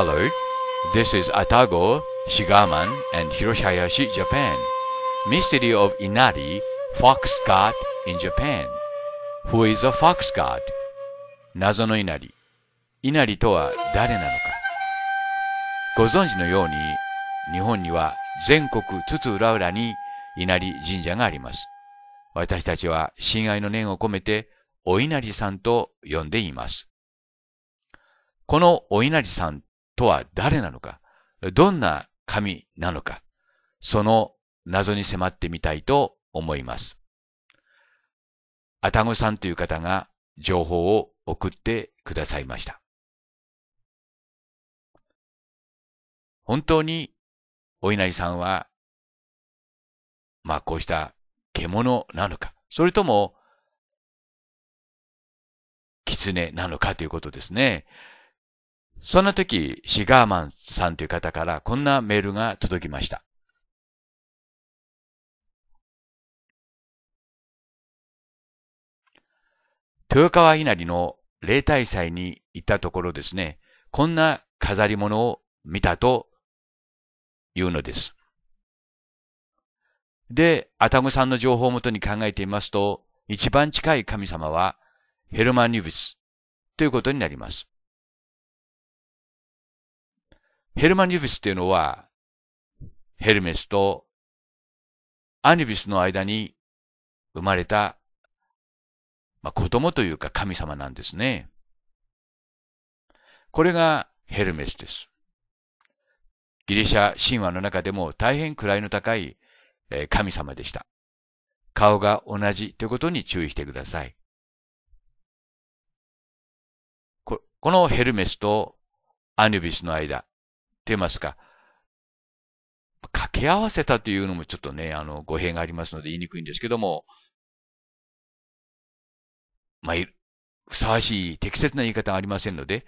Hello, this is Atago, Shigaman, and Hiroshayashi, Japan. Mystery of Inari, Fox God in Japan. Who is a Fox God? 謎の稲荷。稲荷とは誰なのか。ご存知のように、日本には全国津々浦々に稲荷神社があります。私たちは親愛の念を込めて、お稲荷さんと呼んでいます。このお稲荷さんとは誰なのか、どんな神なのか、その謎に迫ってみたいと思います。アタゴさんという方が情報を送ってくださいました。本当にお稲荷さんは、まあこうした獣なのか、それとも、狐なのかということですね。そんな時、シガーマンさんという方からこんなメールが届きました。豊川稲荷の例大祭に行ったところですね、こんな飾り物を見たというのです。で、アタゴさんの情報をもとに考えていますと、一番近い神様はヘルマニウスということになります。ヘルマン・ニュビスっていうのは、ヘルメスとアニュビスの間に生まれた、まあ、子供というか神様なんですね。これがヘルメスです。ギリシャ神話の中でも大変位の高い神様でした。顔が同じということに注意してください。このヘルメスとアニュビスの間、言いますか、掛け合わせたというのもちょっとね、あの、語弊がありますので言いにくいんですけども、まあ、ふさわしい適切な言い方がありませんので、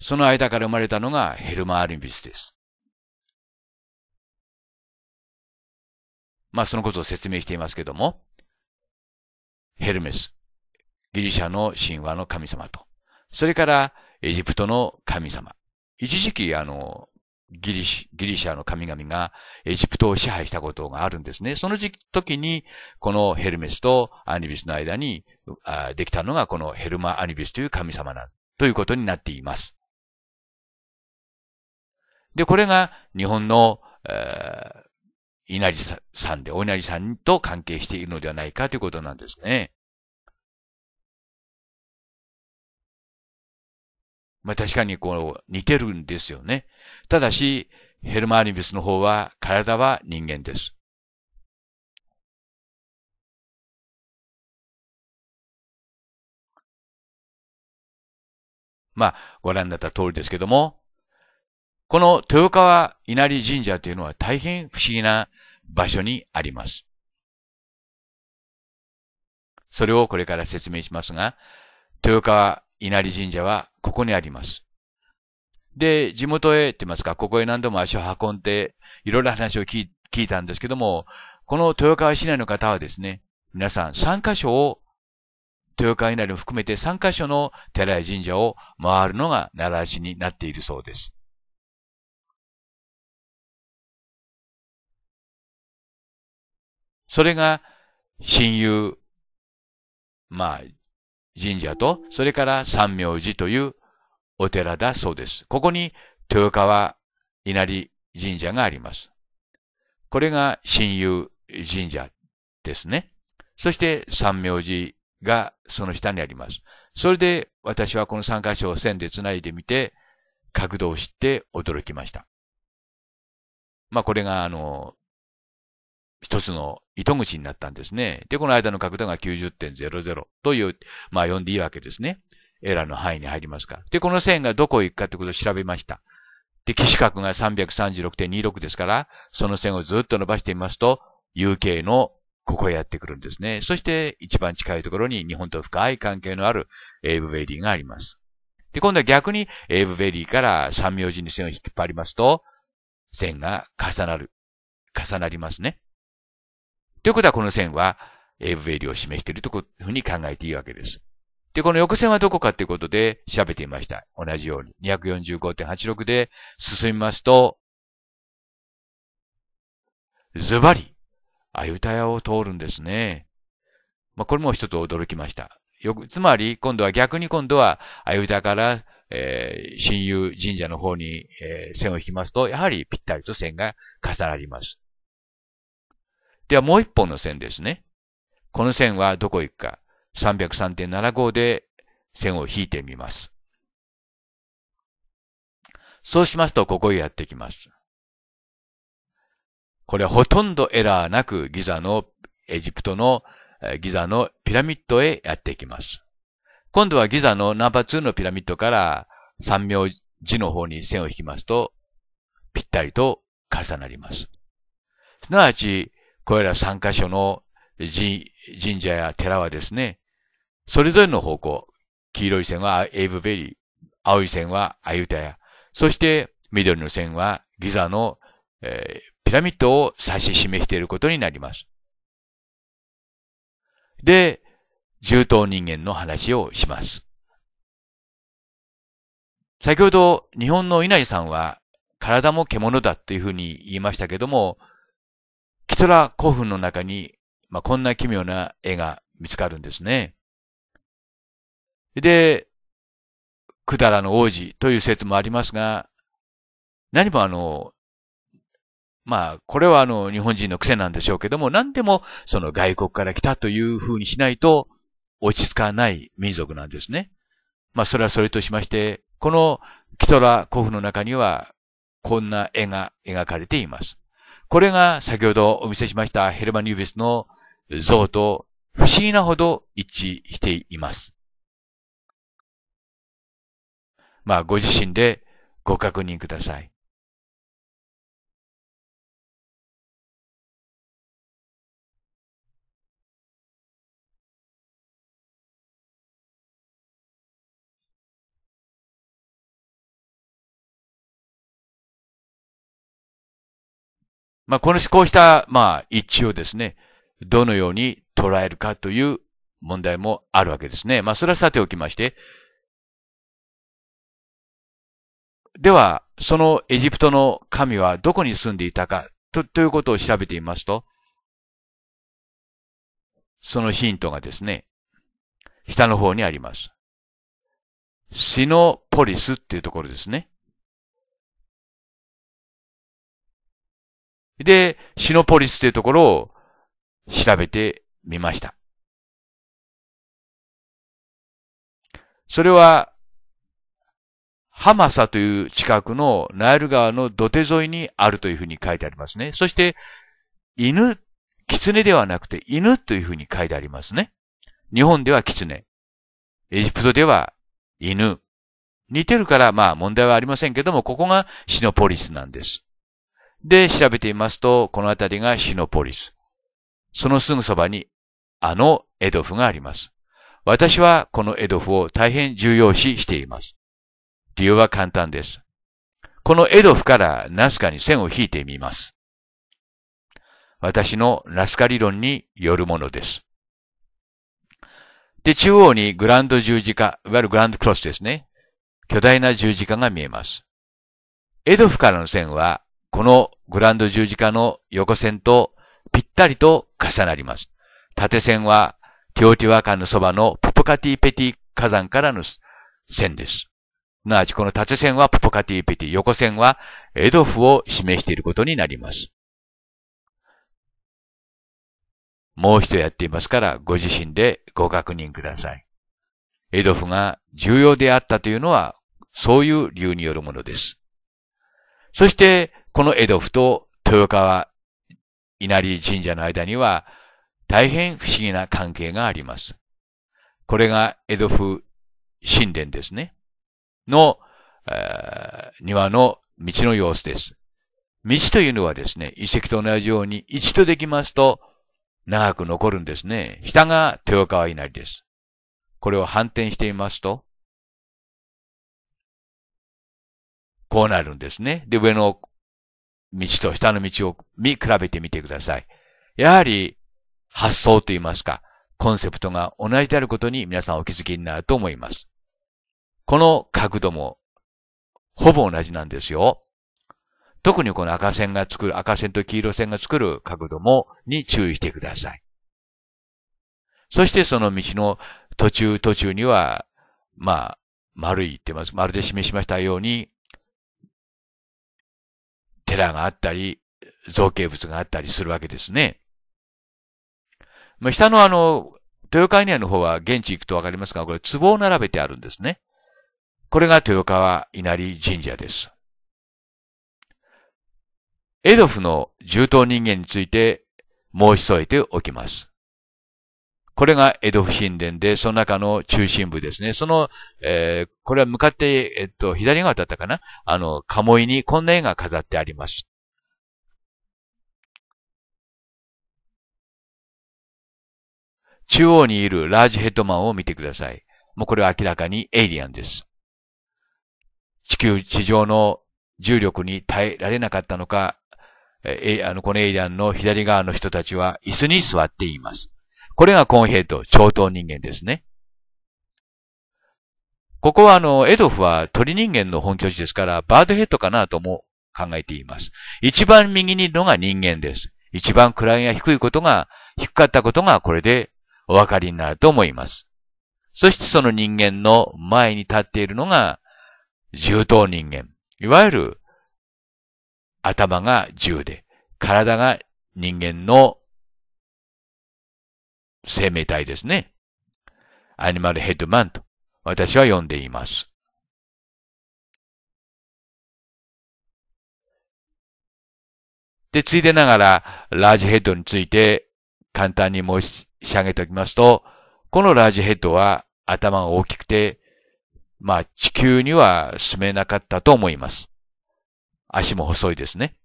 その間から生まれたのがヘルマーリンビスです。まあ、そのことを説明していますけども、ヘルメス、ギリシャの神話の神様と、それからエジプトの神様。一時期、あの、ギリシ、ギリシャの神々がエジプトを支配したことがあるんですね。その時に、このヘルメスとアニビスの間にできたのがこのヘルマ・アニビスという神様な、ということになっています。で、これが日本の、えー、稲荷さんで、お稲荷さんと関係しているのではないかということなんですね。まあ、確かにこう、似てるんですよね。ただし、ヘルマーニビスの方は体は人間です。まあ、ご覧になった通りですけども、この豊川稲荷神社というのは大変不思議な場所にあります。それをこれから説明しますが、豊川稲荷神社はここにあります。で、地元へって言いますか、ここへ何度も足を運んで、いろいろ話を聞いたんですけども、この豊川市内の方はですね、皆さん3カ所を、豊川稲荷も含めて3カ所の寺や神社を回るのが習わしになっているそうです。それが、親友、まあ、神社と、それから三明寺というお寺だそうです。ここに豊川稲荷神社があります。これが親友神社ですね。そして三明寺がその下にあります。それで私はこの3箇所を線で繋いでみて、角度を知って驚きました。まあこれがあの、一つの糸口になったんですね。で、この間の角度が90.00という、まあ呼んでいいわけですね。エラーの範囲に入りますから。で、この線がどこへ行くかってことを調べました。で、岸角が336.26ですから、その線をずっと伸ばしてみますと、UK のここへやってくるんですね。そして一番近いところに日本と深い関係のあるエイブベリーがあります。で、今度は逆にエイブベリーから三明寺に線を引っ張りますと、線が重なる。重なりますね。ということは、この線は AV リを示しているというふうに考えていいわけです。で、この横線はどこかということで調べてみました。同じように245.86で進みますと、ズバリ、アユタヤを通るんですね。まあ、これも一つ驚きました。よく、つまり、今度は逆に今度は、アユタから、えー、親友神社の方に、えー、線を引きますと、やはりぴったりと線が重なります。ではもう一本の線ですね。この線はどこ行くか。303.75で線を引いてみます。そうしますと、ここへやってきます。これほとんどエラーなくギザの、エジプトのギザのピラミッドへやっていきます。今度はギザのナンバー2のピラミッドから三名字の方に線を引きますと、ぴったりと重なります。すなわち、これら3カ所の神社や寺はですね、それぞれの方向、黄色い線はエイブベリー、青い線はアユタヤ、そして緑の線はギザの、えー、ピラミッドを指し示していることになります。で、中東人間の話をします。先ほど日本の稲荷さんは体も獣だというふうに言いましたけども、キトラ古墳の中に、まあ、こんな奇妙な絵が見つかるんですね。で、くだらの王子という説もありますが、何もあの、まあ、これはあの、日本人の癖なんでしょうけども、何でもその外国から来たという風にしないと落ち着かない民族なんですね。まあ、それはそれとしまして、このキトラ古墳の中には、こんな絵が描かれています。これが先ほどお見せしましたヘルマニウビスの像と不思議なほど一致しています。まあ、ご自身でご確認ください。まあ、この、こうした、まあ、一致をですね、どのように捉えるかという問題もあるわけですね。まあ、それはさておきまして、では、そのエジプトの神はどこに住んでいたかとということを調べてみますと、そのヒントがですね、下の方にあります。シノポリスっていうところですね。で、シノポリスというところを調べてみました。それは、ハマサという近くのナイル川の土手沿いにあるというふうに書いてありますね。そして、犬、狐ではなくて犬というふうに書いてありますね。日本では狐。エジプトでは犬。似てるから、まあ問題はありませんけども、ここがシノポリスなんです。で、調べてみますと、この辺りがシノポリス。そのすぐそばに、あのエドフがあります。私はこのエドフを大変重要視しています。理由は簡単です。このエドフからナスカに線を引いてみます。私のナスカ理論によるものです。で、中央にグランド十字架、いわゆるグランドクロスですね。巨大な十字架が見えます。エドフからの線はこのグランド十字架の横線とぴったりと重なります。縦線はティオティワカンのそばのプポカティペティ火山からの線です。すなわちこの縦線はプポカティペティ、横線はエドフを示していることになります。もう一度やっていますから、ご自身でご確認ください。エドフが重要であったというのは、そういう理由によるものです。そして、この江戸府と豊川稲荷神社の間には大変不思議な関係があります。これが江戸府神殿ですね。の、えー、庭の道の様子です。道というのはですね、遺跡と同じように一度できますと長く残るんですね。下が豊川稲荷です。これを反転していますと、こうなるんですね。で、上の道と下の道を見比べてみてください。やはり発想と言いますか、コンセプトが同じであることに皆さんお気づきになると思います。この角度もほぼ同じなんですよ。特にこの赤線が作る、赤線と黄色線が作る角度も、に注意してください。そしてその道の途中途中には、まあ、丸いって言います。丸で示しましたように、寺があったり、造形物があったりするわけですね。まあ、下のあの、豊川稲荷の方は現地行くとわかりますが、これ壺を並べてあるんですね。これが豊川稲荷神社です。エドフの重刀人間について申し添えておきます。これが江戸不神殿で、その中の中心部ですね。その、えー、これは向かって、えっと、左側だったかなあの、鴨居にこんな絵が飾ってあります。中央にいるラージヘッドマンを見てください。もうこれは明らかにエイリアンです。地球地上の重力に耐えられなかったのか、えー、あの、このエイリアンの左側の人たちは椅子に座っています。これがコンヘイト、超等人間ですね。ここはあの、エドフは鳥人間の本拠地ですから、バードヘッドかなとも考えています。一番右にいるのが人間です。一番位が低いことが、低かったことがこれでお分かりになると思います。そしてその人間の前に立っているのが、重等人間。いわゆる、頭が銃で、体が人間の生命体ですね。アニマルヘッドマンと私は呼んでいます。で、ついでながら、ラージヘッドについて簡単に申し上げておきますと、このラージヘッドは頭が大きくて、まあ地球には住めなかったと思います。足も細いですね。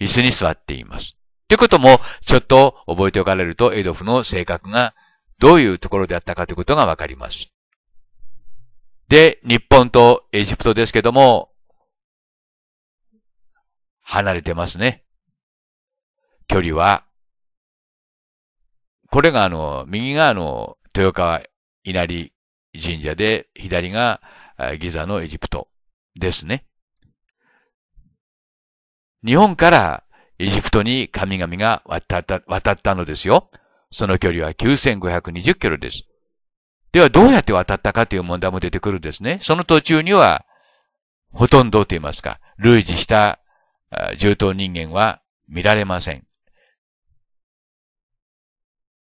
椅子に座っています。ってことも、ちょっと覚えておかれると、エドフの性格がどういうところであったかということがわかります。で、日本とエジプトですけども、離れてますね。距離は。これがあの、右があの、豊川稲荷神社で、左がギザのエジプトですね。日本からエジプトに神々が渡った、渡ったのですよ。その距離は9520キロです。ではどうやって渡ったかという問題も出てくるんですね。その途中には、ほとんどと言いますか、類似した重刀人間は見られません。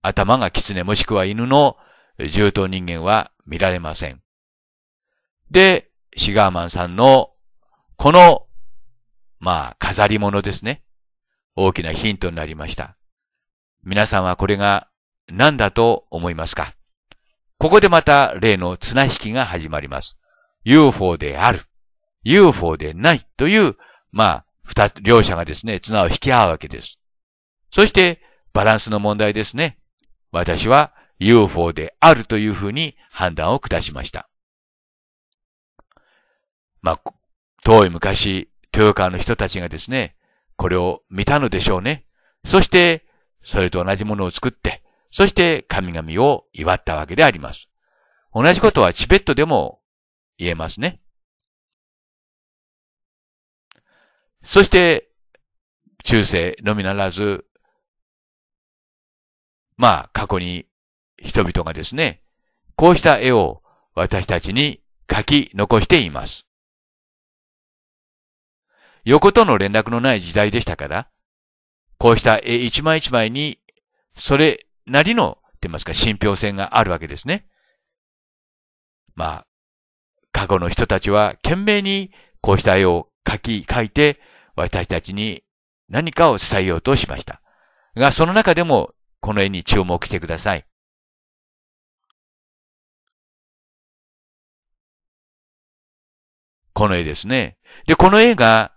頭が狐もしくは犬の重刀人間は見られません。で、シガーマンさんの、この、まあ、飾り物ですね。大きなヒントになりました。皆さんはこれが何だと思いますかここでまた例の綱引きが始まります。UFO である、UFO でないという、まあ、二両者がですね、綱を引き合うわけです。そして、バランスの問題ですね。私は UFO であるというふうに判断を下しました。まあ、遠い昔、豊川の人たちがですね、これを見たのでしょうね。そして、それと同じものを作って、そして神々を祝ったわけであります。同じことはチベットでも言えますね。そして、中世のみならず、まあ、過去に人々がですね、こうした絵を私たちに書き残しています。横との連絡のない時代でしたから、こうした絵一枚一枚に、それなりの、って言いますか、信憑性があるわけですね。まあ、過去の人たちは懸命にこうした絵を描き、描いて、私たちに何かを伝えようとしました。が、その中でも、この絵に注目してください。この絵ですね。で、この絵が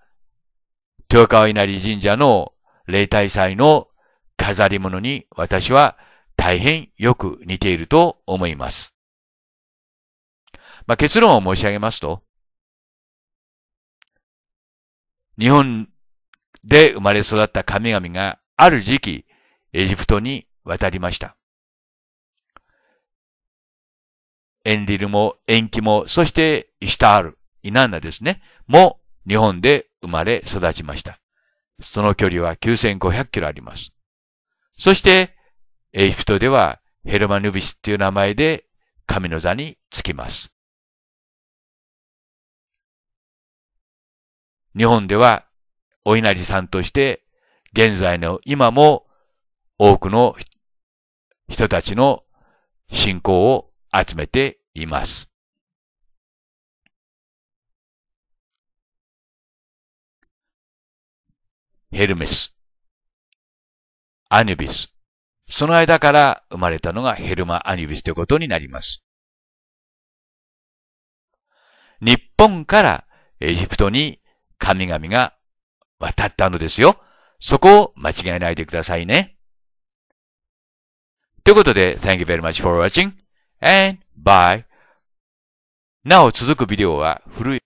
豊川稲荷神社の例大祭の飾り物に私は大変よく似ていると思います。まあ、結論を申し上げますと、日本で生まれ育った神々がある時期、エジプトに渡りました。エンリルも、エンキも、そしてイシタール、イナンナですね、も日本で生まれ育ちました。その距離は9500キロあります。そして、エジプトではヘルマヌビスっていう名前で神の座に着きます。日本ではお稲荷さんとして現在の今も多くの人たちの信仰を集めています。ヘルメス、アニュビス。その間から生まれたのがヘルマ・アニュビスということになります。日本からエジプトに神々が渡ったのですよ。そこを間違えないでくださいね。ということで、Thank you very much for watching and bye. なお続くビデオは古い